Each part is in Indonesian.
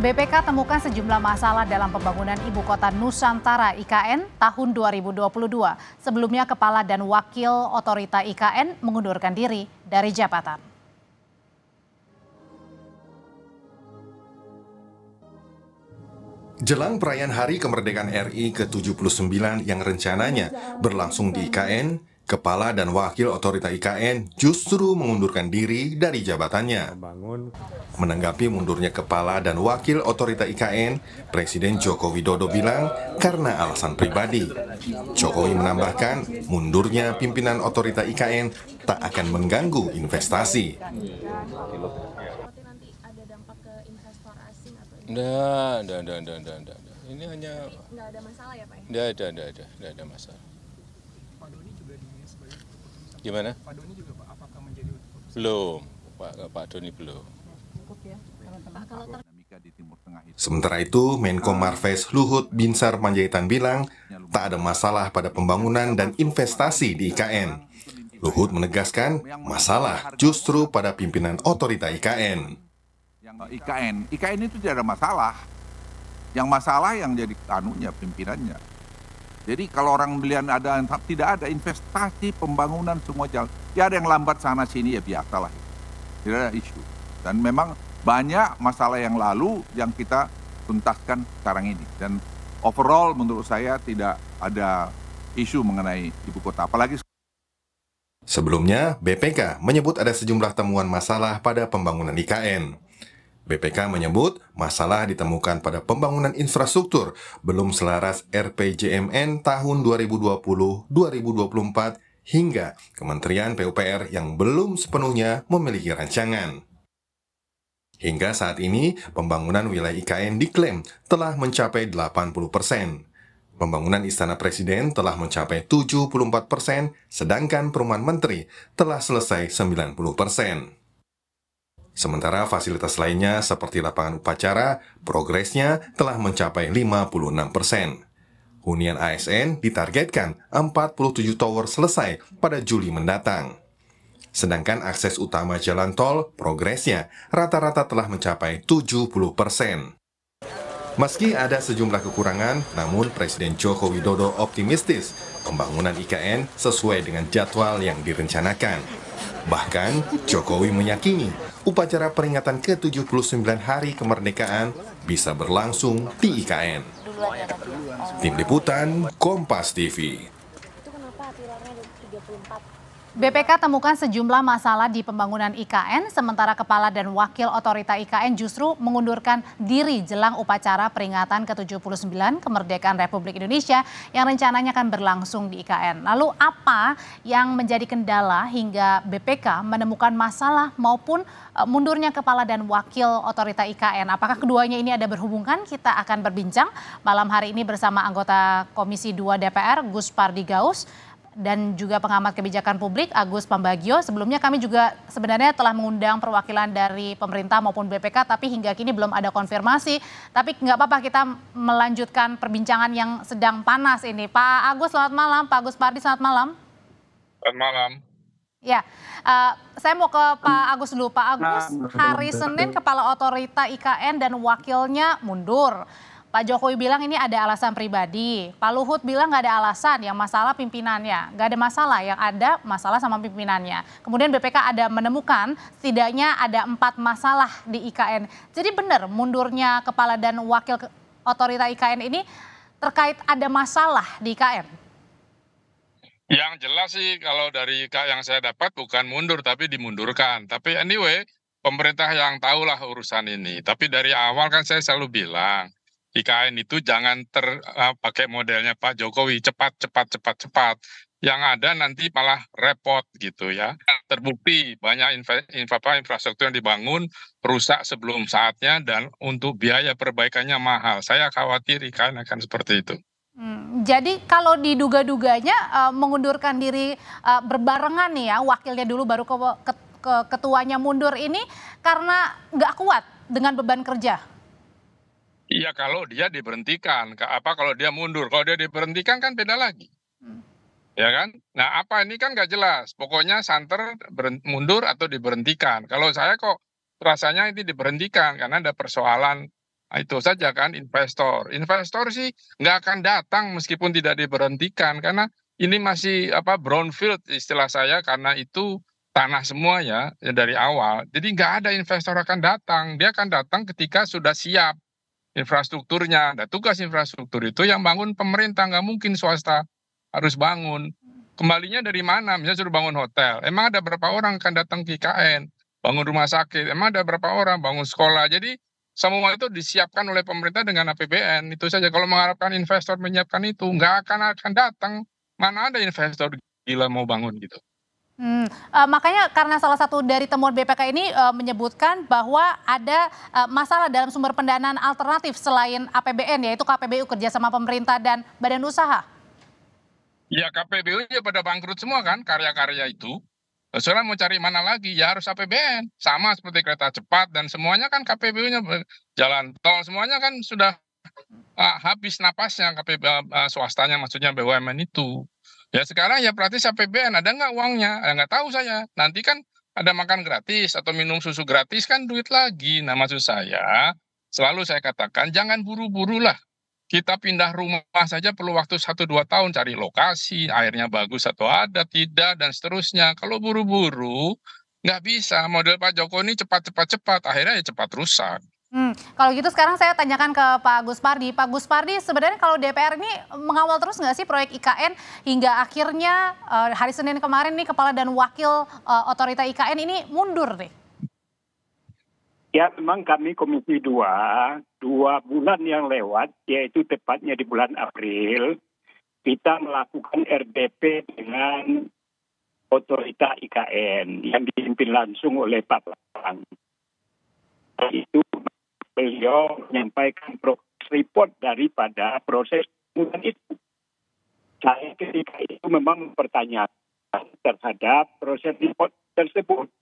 BPK temukan sejumlah masalah dalam pembangunan Ibu Kota Nusantara IKN tahun 2022. Sebelumnya Kepala dan Wakil Otorita IKN mengundurkan diri dari jabatan. Jelang perayaan Hari Kemerdekaan RI ke-79 yang rencananya berlangsung di IKN, Kepala dan Wakil Otorita IKN justru mengundurkan diri dari jabatannya. Menanggapi mundurnya Kepala dan Wakil Otorita IKN, Presiden Joko Widodo bilang karena alasan pribadi. Jokowi menambahkan, mundurnya pimpinan Otorita IKN tak akan mengganggu investasi. Nggak tidak, tidak, tidak, tidak. Ini hanya... Tidak ada masalah ya Pak? Ya? Nggak ada, nggak ada, nggak ada masalah. Gimana? Pak Doni juga Pak, apakah menjadi Belum, Pak, eh, Pak Doni belum. Ya, Sementara itu, Menko ah. Marves Luhut Binsar Panjaitan bilang, tak ada masalah pada pembangunan dan investasi di IKN. Luhut menegaskan, masalah justru pada pimpinan otorita IKN. Eh, IKN, IKN itu tidak ada masalah. Yang masalah yang jadi anunya, pimpinannya. Jadi kalau orang belian ada tidak ada investasi pembangunan semua jalan. Ya ada yang lambat sana sini ya biasalah. Tidak ada isu. Dan memang banyak masalah yang lalu yang kita tuntaskan sekarang ini. Dan overall menurut saya tidak ada isu mengenai ibu kota. Apalagi Sebelumnya, BPK menyebut ada sejumlah temuan masalah pada pembangunan IKN. BPK menyebut masalah ditemukan pada pembangunan infrastruktur belum selaras RPJMN tahun 2020-2024 hingga Kementerian PUPR yang belum sepenuhnya memiliki rancangan. Hingga saat ini, pembangunan wilayah IKN diklaim telah mencapai 80 persen. Pembangunan Istana Presiden telah mencapai 74 persen, sedangkan perumahan menteri telah selesai 90 persen. Sementara fasilitas lainnya seperti lapangan upacara, progresnya telah mencapai 56 persen. Hunian ASN ditargetkan 47 tower selesai pada Juli mendatang. Sedangkan akses utama jalan tol, progresnya rata-rata telah mencapai 70 persen. Meski ada sejumlah kekurangan, namun Presiden Joko Widodo optimistis pembangunan IKN sesuai dengan jadwal yang direncanakan. Bahkan, Jokowi meyakini upacara peringatan ke-79 hari kemerdekaan bisa berlangsung di IKN. Ya, ya. Tim Liputan, Kompas TV. BPK temukan sejumlah masalah di pembangunan IKN, sementara kepala dan wakil otorita IKN justru mengundurkan diri jelang upacara peringatan ke-79 kemerdekaan Republik Indonesia yang rencananya akan berlangsung di IKN. Lalu apa yang menjadi kendala hingga BPK menemukan masalah maupun eh, mundurnya kepala dan wakil otorita IKN? Apakah keduanya ini ada berhubungan? Kita akan berbincang malam hari ini bersama anggota Komisi 2 DPR Gus Pardi Gaus dan juga pengamat kebijakan publik Agus Pambagio. Sebelumnya kami juga sebenarnya telah mengundang perwakilan dari pemerintah maupun BPK tapi hingga kini belum ada konfirmasi. Tapi nggak apa-apa kita melanjutkan perbincangan yang sedang panas ini. Pak Agus selamat malam, Pak Agus Pardi selamat malam. Selamat malam. Ya, uh, saya mau ke Pak Agus dulu. Pak Agus, hari Senin Kepala Otorita IKN dan wakilnya mundur. Pak Jokowi bilang ini ada alasan pribadi. Pak Luhut bilang nggak ada alasan, yang masalah pimpinannya. Nggak ada masalah, yang ada masalah sama pimpinannya. Kemudian BPK ada menemukan setidaknya ada empat masalah di IKN. Jadi benar mundurnya kepala dan wakil otorita IKN ini terkait ada masalah di IKN? Yang jelas sih kalau dari IKN yang saya dapat bukan mundur tapi dimundurkan. Tapi anyway pemerintah yang tahulah urusan ini. Tapi dari awal kan saya selalu bilang IKN itu jangan ter uh, pakai modelnya Pak Jokowi cepat cepat cepat cepat yang ada nanti malah repot gitu ya. Terbukti banyak infra, infra, infrastruktur yang dibangun rusak sebelum saatnya dan untuk biaya perbaikannya mahal. Saya khawatir IKN akan seperti itu. Hmm, jadi kalau diduga-duganya uh, mengundurkan diri uh, berbarengan nih ya, wakilnya dulu baru ke, ke, ke ketuanya mundur ini karena nggak kuat dengan beban kerja. Iya kalau dia diberhentikan, apa kalau dia mundur, kalau dia diberhentikan kan beda lagi, hmm. ya kan? Nah apa ini kan nggak jelas. Pokoknya santer mundur atau diberhentikan. Kalau saya kok rasanya ini diberhentikan karena ada persoalan nah, itu saja kan investor. Investor sih nggak akan datang meskipun tidak diberhentikan karena ini masih apa brownfield istilah saya karena itu tanah semua ya, ya dari awal. Jadi nggak ada investor akan datang. Dia akan datang ketika sudah siap infrastrukturnya. ada nah, tugas infrastruktur itu yang bangun pemerintah, nggak mungkin swasta harus bangun. Kembalinya dari mana? Misalnya suruh bangun hotel. Emang ada berapa orang akan datang ke IKN? Bangun rumah sakit. Emang ada berapa orang bangun sekolah? Jadi semua itu disiapkan oleh pemerintah dengan APBN. Itu saja. Kalau mengharapkan investor menyiapkan itu, nggak akan akan datang. Mana ada investor gila mau bangun gitu. Hmm, uh, makanya karena salah satu dari temuan BPK ini uh, menyebutkan bahwa ada uh, masalah dalam sumber pendanaan alternatif selain APBN yaitu KPBU kerjasama pemerintah dan badan usaha. Ya KPBU ya pada bangkrut semua kan karya-karya itu. Nah, Soalnya mau cari mana lagi ya harus APBN sama seperti kereta cepat dan semuanya kan KPBU-nya jalan tol semuanya kan sudah uh, habis napasnya KPBU uh, swastanya maksudnya BUMN itu ya sekarang ya praktis apbn ada nggak uangnya ya, nggak tahu saya nanti kan ada makan gratis atau minum susu gratis kan duit lagi nah maksud saya selalu saya katakan jangan buru-buru lah kita pindah rumah saja perlu waktu 1-2 tahun cari lokasi, airnya bagus atau ada, tidak, dan seterusnya. Kalau buru-buru, nggak bisa. Model Pak Joko ini cepat-cepat-cepat, akhirnya ya cepat rusak. Hmm, kalau gitu sekarang saya tanyakan ke Pak Gus Pardi. Pak Gus Pardi, sebenarnya kalau DPR ini mengawal terus nggak sih proyek IKN hingga akhirnya eh, hari Senin kemarin nih kepala dan wakil eh, otorita IKN ini mundur nih? Ya memang kami Komisi dua dua bulan yang lewat, yaitu tepatnya di bulan April, kita melakukan RDP dengan otorita IKN yang dipimpin langsung oleh Pak Lang. Itu beliau menyampaikan report daripada proses pembunuhan itu. Saya ketika itu memang mempertanyakan terhadap proses report tersebut.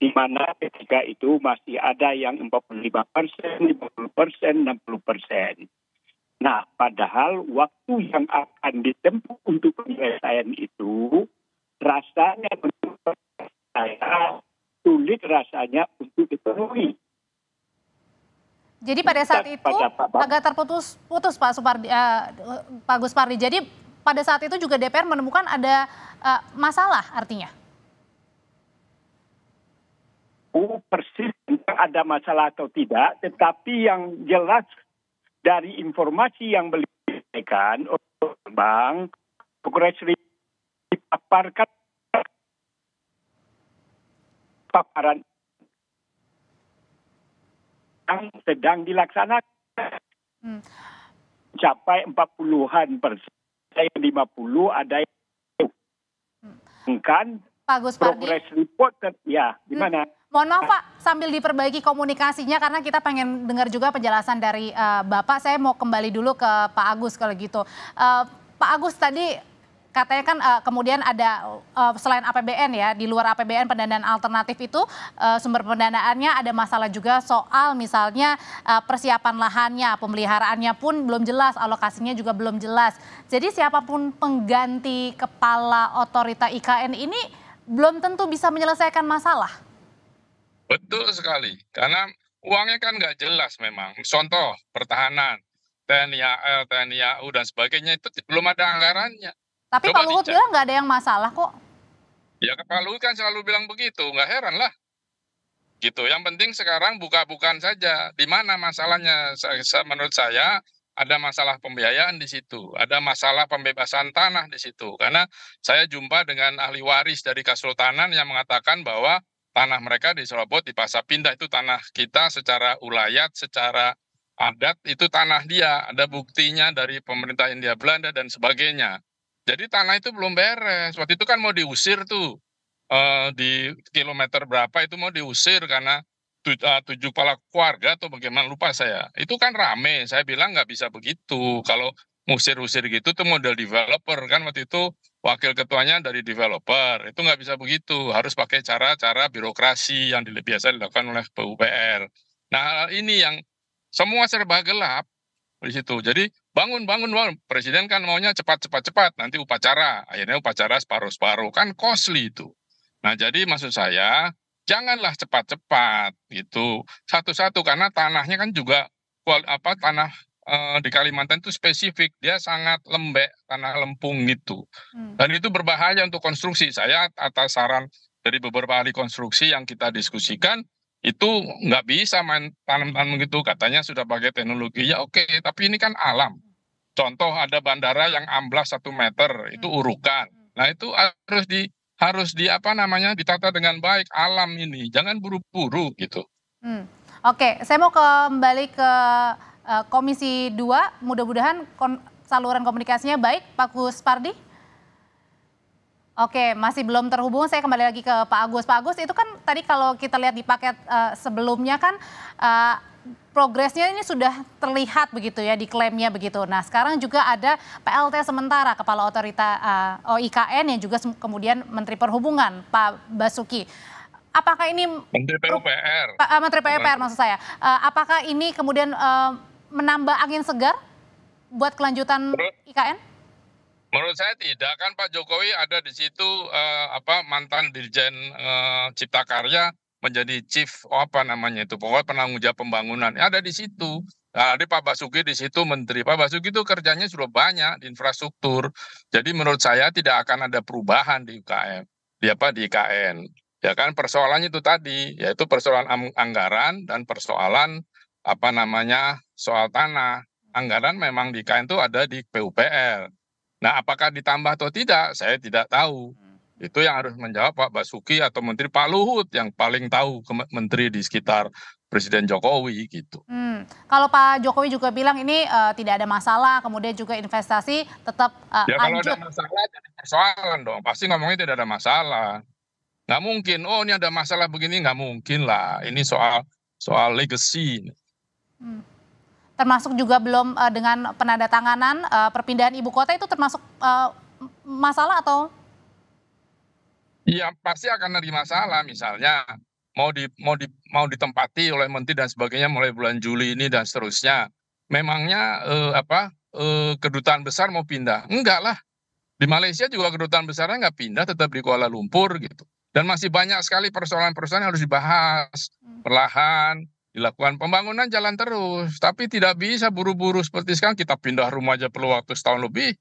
Di mana ketika itu masih ada yang 45 persen, 50 persen, 60 persen. Nah, padahal waktu yang akan ditempuh untuk penyelesaian itu rasanya menurut saya sulit rasanya untuk dipenuhi jadi iya, pada saat itu pada, agak terputus putus Pak Supardi, uh, Pak Gus Pardi. Jadi pada saat itu juga DPR menemukan ada uh, masalah artinya. Oh, persis ada masalah atau tidak, tetapi yang jelas dari informasi yang diberikan oleh Bang Kongres dipaparkan paparan yang sedang dilaksanakan. Hmm. Capai 40-an persen, ada yang 50, ada yang hmm. kan Pak Gus Pardi. Progress report, kan? ya gimana? Hmm. Mohon maaf Pak, sambil diperbaiki komunikasinya karena kita pengen dengar juga penjelasan dari uh, Bapak. Saya mau kembali dulu ke Pak Agus kalau gitu. Uh, Pak Agus tadi katanya kan uh, kemudian ada uh, selain APBN ya di luar APBN pendanaan alternatif itu uh, sumber pendanaannya ada masalah juga soal misalnya uh, persiapan lahannya, pemeliharaannya pun belum jelas, alokasinya juga belum jelas. Jadi siapapun pengganti kepala otorita IKN ini belum tentu bisa menyelesaikan masalah. Betul sekali, karena uangnya kan nggak jelas memang. Contoh pertahanan, TNI AL, TNI AU dan sebagainya itu belum ada anggarannya tapi Coba Pak Luhut bilang nggak ada yang masalah kok. Ya Pak Luhut kan selalu bilang begitu, nggak heran lah. Gitu. Yang penting sekarang buka-bukaan saja. Di mana masalahnya? Menurut saya ada masalah pembiayaan di situ, ada masalah pembebasan tanah di situ. Karena saya jumpa dengan ahli waris dari Kasultanan yang mengatakan bahwa tanah mereka di diserobot di pasar pindah itu tanah kita secara ulayat, secara adat itu tanah dia, ada buktinya dari pemerintah India Belanda dan sebagainya jadi tanah itu belum beres waktu itu kan mau diusir tuh uh, di kilometer berapa itu mau diusir karena tuj uh, eh, tujuh kepala keluarga atau bagaimana lupa saya itu kan rame saya bilang nggak bisa begitu kalau musir usir gitu tuh model developer kan waktu itu wakil ketuanya dari developer itu nggak bisa begitu harus pakai cara-cara birokrasi yang biasa dilakukan oleh PUPR nah ini yang semua serba gelap di situ jadi bangun bangun bangun presiden kan maunya cepat cepat cepat nanti upacara akhirnya upacara separuh separuh kan costly itu nah jadi maksud saya janganlah cepat cepat itu satu satu karena tanahnya kan juga apa tanah e, di Kalimantan itu spesifik dia sangat lembek tanah lempung gitu hmm. dan itu berbahaya untuk konstruksi saya atas saran dari beberapa ahli konstruksi yang kita diskusikan itu nggak bisa main tanam-tanam gitu katanya sudah pakai teknologi ya oke okay. tapi ini kan alam contoh ada bandara yang amblas satu meter itu hmm. urukan nah itu harus di harus di apa namanya ditata dengan baik alam ini jangan buru-buru gitu hmm. oke okay. saya mau kembali ke uh, komisi 2 mudah-mudahan kon saluran komunikasinya baik Pak Gus Pardi Oke, masih belum terhubung. Saya kembali lagi ke Pak Agus. Pak Agus, itu kan tadi kalau kita lihat di paket uh, sebelumnya kan uh, progresnya ini sudah terlihat begitu ya diklaimnya begitu. Nah, sekarang juga ada PLT sementara Kepala Otorita uh, eh, OIKN oh, yang juga kemudian Menteri Perhubungan Pak Basuki. Apakah ini Menteri PUPR? Uh, Menteri PUPR maksud saya. Uh, apakah ini kemudian uh, menambah angin segar buat kelanjutan Terus? IKN? menurut saya tidak kan pak jokowi ada di situ eh, apa mantan dirjen eh, cipta karya menjadi chief oh, apa namanya itu pokoknya penanggung jawab pembangunan ada di situ Nah, ada Pak Basuki di situ menteri. Pak Basuki itu kerjanya sudah banyak di infrastruktur. Jadi menurut saya tidak akan ada perubahan di UKM, di apa di IKN. Ya kan persoalannya itu tadi, yaitu persoalan anggaran dan persoalan apa namanya soal tanah. Anggaran memang di IKN itu ada di PUPR nah apakah ditambah atau tidak saya tidak tahu hmm. itu yang harus menjawab Pak Basuki atau Menteri Pak Luhut yang paling tahu menteri di sekitar Presiden Jokowi gitu. Hmm. Kalau Pak Jokowi juga bilang ini uh, tidak ada masalah, kemudian juga investasi tetap uh, ya, lanjut. Kalau ada masalah jadi persoalan dong, pasti ngomongnya tidak ada masalah. Nggak mungkin, oh ini ada masalah begini, nggak mungkin lah. Ini soal soal legacy. Hmm termasuk juga belum uh, dengan penandatanganan uh, perpindahan ibu kota itu termasuk uh, masalah atau? Iya pasti akan ada masalah misalnya mau di mau di mau ditempati oleh menteri dan sebagainya mulai bulan Juli ini dan seterusnya. Memangnya uh, apa uh, kedutaan besar mau pindah? Enggak lah. Di Malaysia juga kedutaan besarnya nggak pindah, tetap di Kuala Lumpur gitu. Dan masih banyak sekali persoalan-persoalan yang harus dibahas hmm. perlahan, dilakukan pembangunan jalan terus, tapi tidak bisa buru-buru seperti sekarang kita pindah rumah aja perlu waktu setahun lebih.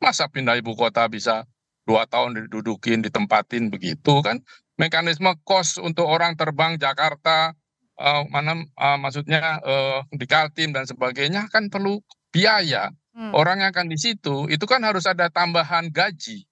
Masa pindah ibu kota bisa dua tahun didudukin, ditempatin begitu kan? Mekanisme kos untuk orang terbang Jakarta, uh, mana uh, maksudnya uh, di Kaltim dan sebagainya kan perlu biaya. Hmm. Orang yang akan di situ itu kan harus ada tambahan gaji.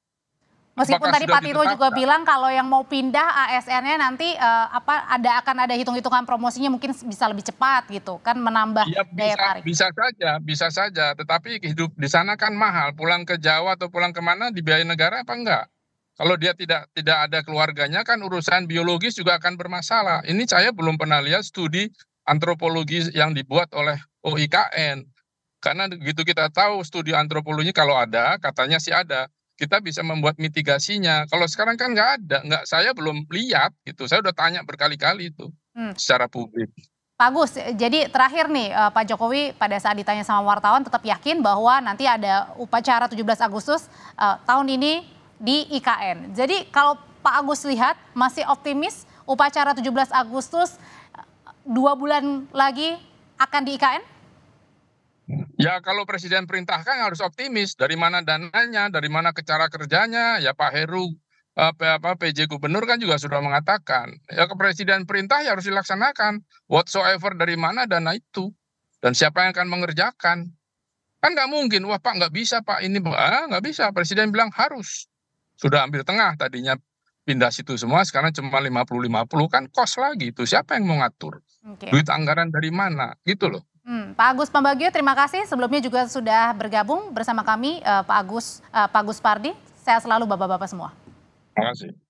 Meskipun tadi Pak Tiro juga bilang kalau yang mau pindah ASN-nya nanti uh, apa ada akan ada hitung-hitungan promosinya mungkin bisa lebih cepat gitu kan menambah ya, bisa, daya tarik. Bisa saja, bisa saja. Tetapi hidup di sana kan mahal. Pulang ke Jawa atau pulang kemana dibiayai negara apa enggak? Kalau dia tidak tidak ada keluarganya kan urusan biologis juga akan bermasalah. Ini saya belum pernah lihat studi antropologis yang dibuat oleh OIKN. Karena begitu kita tahu studi antropologi kalau ada, katanya sih ada kita bisa membuat mitigasinya. Kalau sekarang kan nggak ada, nggak saya belum lihat gitu. Saya udah tanya berkali-kali itu hmm. secara publik. Pak Gus, jadi terakhir nih eh, Pak Jokowi pada saat ditanya sama wartawan tetap yakin bahwa nanti ada upacara 17 Agustus uh, tahun ini di IKN. Jadi kalau Pak Agus lihat masih optimis upacara 17 Agustus eh, dua bulan lagi akan di IKN? Ya kalau presiden perintahkan harus optimis. Dari mana dananya, dari mana cara kerjanya, ya Pak Heru eh, apa PJ Gubernur kan juga sudah mengatakan ya ke presiden perintah ya harus dilaksanakan whatsoever dari mana dana itu dan siapa yang akan mengerjakan kan nggak mungkin wah pak nggak bisa pak ini ah nggak bisa presiden bilang harus sudah hampir tengah tadinya pindah situ semua sekarang cuma 50-50 kan kos lagi itu siapa yang mau ngatur okay. duit anggaran dari mana gitu loh Hmm, Pak Agus Pambagio, terima kasih sebelumnya juga sudah bergabung bersama kami, uh, Pak Agus uh, Pak Agus Pardi. Saya selalu bapak-bapak semua. Terima kasih.